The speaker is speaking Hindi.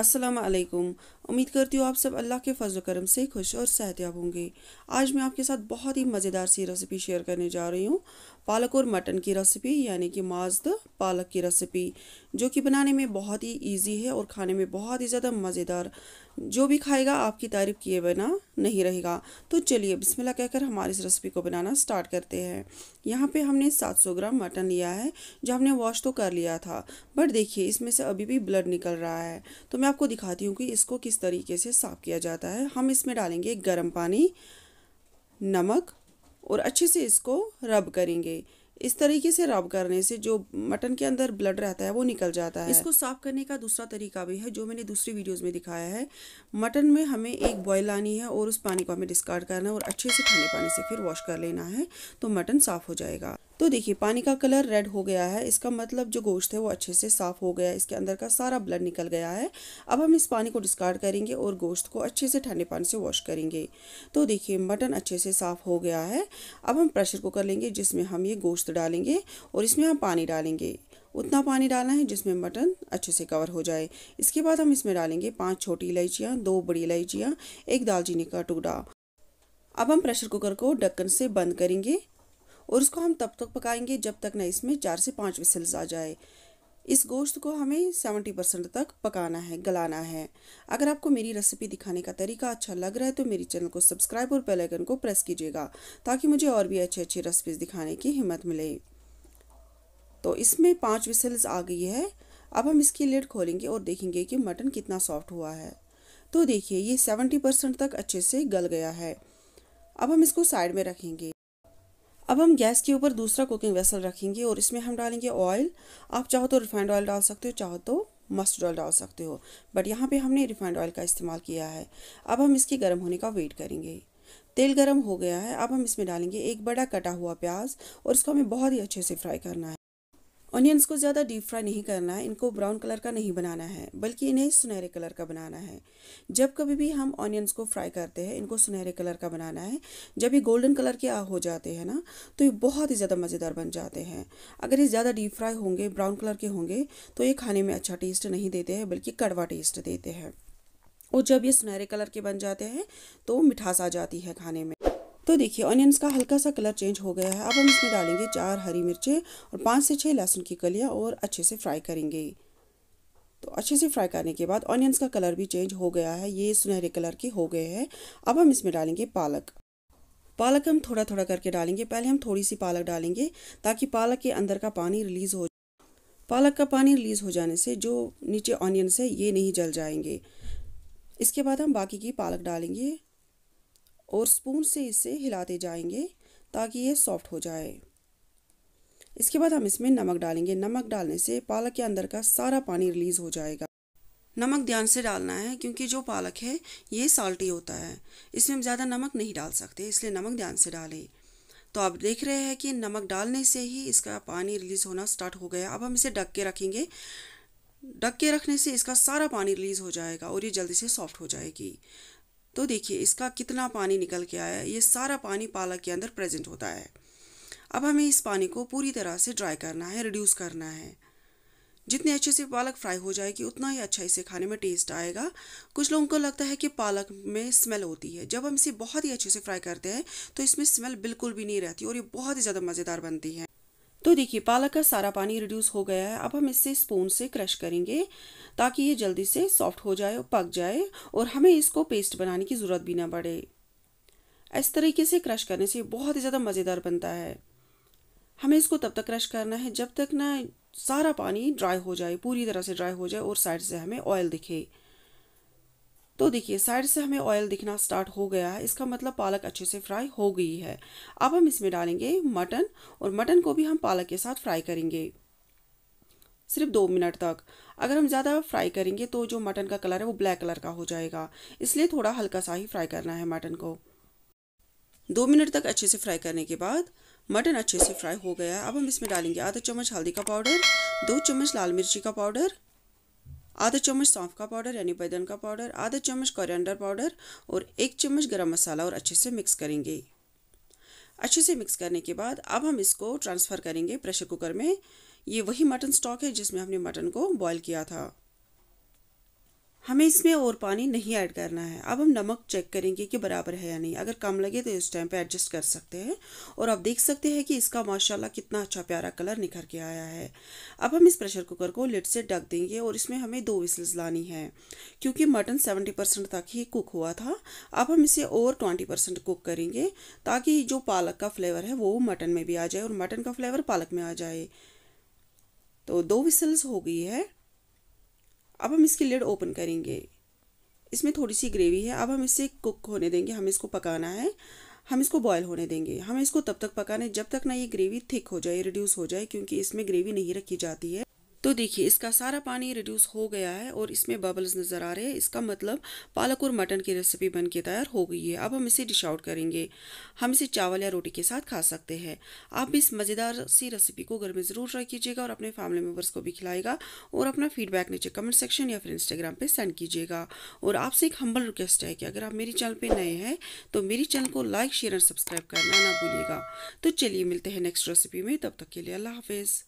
असलकुम उम्मीद करती हूँ आप सब अल्लाह के फजल करम से खुश और सेहतियाब होंगे आज मैं आपके साथ बहुत ही मज़ेदार सी रेसिपी शेयर करने जा रही हूँ पालक और मटन की रेसिपी यानी कि माज द पालक की रेसिपी जो कि बनाने में बहुत ही ईजी है और खाने में बहुत ही ज़्यादा मज़ेदार जो भी खाएगा आपकी तारीफ़ किए बिना नहीं रहेगा तो चलिए बिस्मिल्लाह कहकर हमारी इस रेसिपी को बनाना स्टार्ट करते हैं यहाँ पे हमने 700 ग्राम मटन लिया है जो हमने वॉश तो कर लिया था बट देखिए इसमें से अभी भी ब्लड निकल रहा है तो मैं आपको दिखाती हूँ कि इसको किस तरीके से साफ़ किया जाता है हम इसमें डालेंगे गर्म पानी नमक और अच्छे से इसको रब करेंगे इस तरीके से रब करने से जो मटन के अंदर ब्लड रहता है वो निकल जाता है इसको साफ करने का दूसरा तरीका भी है जो मैंने दूसरी वीडियोस में दिखाया है मटन में हमें एक बॉयल आनी है और उस पानी को हमें डिस्कार्ड करना है और अच्छे से ठंडे पानी से फिर वॉश कर लेना है तो मटन साफ़ हो जाएगा तो देखिए पानी का कलर रेड हो गया है इसका मतलब जो गोश्त है वो अच्छे से साफ़ हो गया है इसके अंदर का सारा ब्लड निकल गया है अब हम इस पानी को डिस्कार्ड करेंगे और गोश्त को अच्छे से ठंडे पानी से वॉश करेंगे तो देखिए मटन अच्छे से साफ़ हो गया है अब हम प्रेशर कुकर लेंगे जिसमें हम ये गोश्त डालेंगे और इसमें हम पानी डालेंगे उतना पानी डालना है जिसमें मटन अच्छे से कवर हो जाए इसके बाद हम इसमें डालेंगे पाँच छोटी इलायचियाँ दो बड़ी इलायचियाँ एक दालचीनी का टुकड़ा अब हम प्रेशर कुकर को ढक्कन से बंद करेंगे और उसको हम तब तक पकाएंगे जब तक ना इसमें चार से पाँच विसल्स आ जाए इस गोश्त को हमें सेवेंटी परसेंट तक पकाना है गलाना है अगर आपको मेरी रेसिपी दिखाने का तरीका अच्छा लग रहा है तो मेरी चैनल को सब्सक्राइब और बेल आइकन को प्रेस कीजिएगा ताकि मुझे और भी अच्छी अच्छी रेसिपीज़ दिखाने की हिम्मत मिले तो इसमें पाँच विसल्स आ गई है अब हम इसकी लेट खोलेंगे और देखेंगे कि मटन कितना सॉफ्ट हुआ है तो देखिए ये सेवेंटी परसेंट तक अच्छे से गल गया है अब हम इसको साइड में रखेंगे अब हम गैस के ऊपर दूसरा कुकिंग वेसल रखेंगे और इसमें हम डालेंगे ऑयल आप चाहो तो रिफाइंड ऑयल डाल सकते हो चाहो तो मस्टर्ड ऑयल डाल सकते हो बट यहाँ पे हमने रिफाइंड ऑयल का इस्तेमाल किया है अब हम इसके गर्म होने का वेट करेंगे तेल गर्म हो गया है अब हम इसमें डालेंगे एक बड़ा कटा हुआ प्याज और इसको हमें बहुत ही अच्छे से फ्राई करना है ऑनियंस को ज़्यादा डीप फ्राई नहीं करना है इनको ब्राउन कलर का नहीं बनाना है बल्कि इन्हें सुनहरे कलर का बनाना है जब कभी भी हम ऑनियंस को फ्राई करते हैं इनको सुनहरे कलर का बनाना है जब ये गोल्डन कलर के हो जाते हैं ना तो ये बहुत ही ज़्यादा मज़ेदार बन जाते हैं अगर ये ज़्यादा डीप फ्राई होंगे ब्राउन कलर के होंगे तो ये खाने में अच्छा टेस्ट नहीं देते हैं बल्कि कड़वा टेस्ट देते हैं और जब ये सुनहरे कलर के बन जाते हैं तो मिठास आ जाती है खाने में तो देखिए ऑनियंस का हल्का सा कलर चेंज हो गया है अब हम इसमें डालेंगे चार हरी मिर्चें और पाँच से छः लहसुन की कलियाँ और अच्छे से फ्राई करेंगे तो अच्छे से फ्राई करने के बाद ऑनियंस का कलर भी चेंज हो गया है ये सुनहरे कलर के हो गए हैं अब हम इसमें डालेंगे पालक पालक हम थोड़ा थोड़ा करके डालेंगे पहले हम थोड़ी सी पालक डालेंगे ताकि पालक के अंदर का पानी रिलीज़ हो पालक का पानी रिलीज़ हो जाने से जो नीचे ऑनियंस है ये नहीं जल जाएंगे इसके बाद हम बाकी की पालक डालेंगे और स्पून से इसे हिलाते जाएंगे ताकि ये सॉफ्ट हो जाए इसके बाद हम इसमें नमक डालेंगे नमक डालने से पालक के अंदर का सारा पानी रिलीज हो जाएगा नमक ध्यान से डालना है क्योंकि जो पालक है ये साल्टी होता है इसमें हम ज़्यादा नमक नहीं डाल सकते इसलिए नमक ध्यान से डालें तो आप देख रहे हैं कि नमक डालने से ही इसका पानी रिलीज़ होना स्टार्ट हो गया अब हम इसे ढक के रखेंगे ढक के रखने से इसका सारा पानी रिलीज़ हो जाएगा और ये जल्दी से सॉफ्ट हो जाएगी तो देखिए इसका कितना पानी निकल के आया ये सारा पानी पालक के अंदर प्रेजेंट होता है अब हमें इस पानी को पूरी तरह से ड्राई करना है रिड्यूस करना है जितने अच्छे से पालक फ्राई हो जाएगी उतना ही अच्छा इसे खाने में टेस्ट आएगा कुछ लोगों को लगता है कि पालक में स्मेल होती है जब हम इसे बहुत ही अच्छे से फ्राई करते हैं तो इसमें स्मेल बिल्कुल भी नहीं रहती और ये बहुत ही ज़्यादा मज़ेदार बनती है तो देखिए पालक का सारा पानी रिड्यूस हो गया है अब हम इससे स्पून से क्रश करेंगे ताकि ये जल्दी से सॉफ्ट हो जाए और पक जाए और हमें इसको पेस्ट बनाने की ज़रूरत भी ना पड़े इस तरीके से क्रश करने से बहुत ही ज़्यादा मज़ेदार बनता है हमें इसको तब तक क्रश करना है जब तक ना सारा पानी ड्राई हो जाए पूरी तरह से ड्राई हो जाए और साइड से हमें ऑयल दिखे तो देखिए साइड से हमें ऑयल दिखना स्टार्ट हो गया है इसका मतलब पालक अच्छे से फ्राई हो गई है अब हम इसमें डालेंगे मटन और मटन को भी हम पालक के साथ फ्राई करेंगे सिर्फ दो मिनट तक अगर हम ज़्यादा फ्राई करेंगे तो जो मटन का कलर है वो ब्लैक कलर का हो जाएगा इसलिए थोड़ा हल्का सा ही फ्राई करना है मटन को दो मिनट तक अच्छे से फ्राई करने के बाद मटन अच्छे से फ्राई हो गया है अब हम इसमें डालेंगे आधा चम्मच हल्दी का पाउडर दो चम्मच लाल मिर्ची का पाउडर आधा चम्मच सौंफ का पाउडर यानी बैदन का पाउडर आधा चम्मच कोरिएंडर पाउडर और एक चम्मच गरम मसाला और अच्छे से मिक्स करेंगे अच्छे से मिक्स करने के बाद अब हम इसको ट्रांसफ़र करेंगे प्रेशर कुकर में ये वही मटन स्टॉक है जिसमें हमने मटन को बॉईल किया था हमें इसमें और पानी नहीं ऐड करना है अब हम नमक चेक करेंगे कि बराबर है या नहीं अगर कम लगे तो इस टाइम पे एडजस्ट कर सकते हैं और आप देख सकते हैं कि इसका माशाल्लाह कितना अच्छा प्यारा कलर निखर के आया है अब हम इस प्रेशर कुकर को लिड से ढक देंगे और इसमें हमें दो विसल्स लानी है क्योंकि मटन सेवेंटी परसेंट तक ही कुक हुआ था अब हम इसे और ट्वेंटी परसेंट कुक करेंगे ताकि जो पालक का फ्लेवर है वो मटन में भी आ जाए और मटन का फ्लेवर पालक में आ जाए तो दो विसल्स हो गई है अब हम इसकी लिड ओपन करेंगे इसमें थोड़ी सी ग्रेवी है अब हम इसे कुक होने देंगे हमें इसको पकाना है हम इसको बॉयल होने देंगे हमें इसको तब तक पकाना है जब तक ना ये ग्रेवी थिक हो जाए रिड्यूस हो जाए क्योंकि इसमें ग्रेवी नहीं रखी जाती है तो देखिए इसका सारा पानी रिड्यूस हो गया है और इसमें बबल्स नज़र आ रहे हैं इसका मतलब पालक और मटन की रेसिपी बन के तैयार हो गई है अब हम इसे डिश आउट करेंगे हम इसे चावल या रोटी के साथ खा सकते हैं आप इस मज़ेदार सी रेसिपी को घर में ज़रूर ट्राई कीजिएगा और अपने फैमिली मेम्बर्स को भी खिलाएगा और अपना फीडबैक नीचे कमेंट सेक्शन या फिर इंस्टाग्राम पर सेंड कीजिएगा और आपसे एक हम्बल रिक्वेस्ट है कि अगर आप मेरे चैनल पर नए हैं तो मेरे चैनल को लाइक शेयर और सब्सक्राइब करना ना भूलिएगा तो चलिए मिलते हैं नेक्स्ट रेसिपी में तब तक के लिए अल्लाह हाफिज़